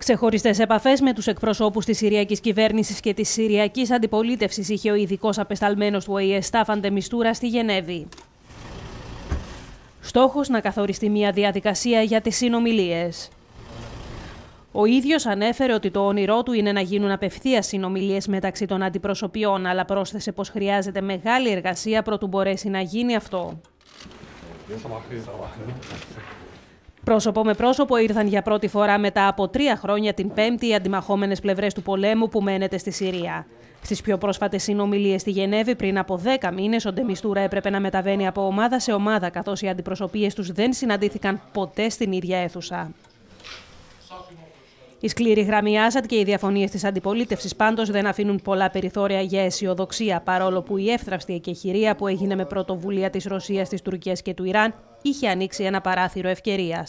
Ξεχωριστές επαφές με τους εκπροσώπους της Συριακής Κυβέρνησης και της Συριακής Αντιπολίτευσης είχε ο ειδικός απεσταλμένος του ΟΗΕ Στάφαντε Μιστούρα στη Γενέβη. Στόχος να καθοριστεί μια διαδικασία για τις συνομιλίες. Ο ίδιος ανέφερε ότι το όνειρό του είναι να γίνουν απευθείας συνομιλίες μεταξύ των αντιπροσωπιών, αλλά πρόσθεσε πως χρειάζεται μεγάλη εργασία προτού μπορέσει να γίνει αυτό. Πρόσωπο με πρόσωπο ήρθαν για πρώτη φορά μετά από τρία χρόνια την Πέμπτη οι αντιμαχόμενες πλευρές του πολέμου που μένεται στη Συρία. Στις πιο πρόσφατες συνομιλίες στη Γενέβη, πριν από 10 μήνες, ο Ντεμιστούρα έπρεπε να μεταβαίνει από ομάδα σε ομάδα, καθώς οι αντιπροσωπείες τους δεν συναντήθηκαν ποτέ στην ίδια αίθουσα. Η σκληρή γραμμή Άσαντ και οι διαφωνίες της αντιπολίτευσης πάντως δεν αφήνουν πολλά περιθώρια για αισιοδοξία, παρόλο που η εύθραυστη εκεχηρία που έγινε με πρωτοβουλία της Ρωσίας, της Τουρκίας και του Ιράν είχε ανοίξει ένα παράθυρο ευκαιρίας.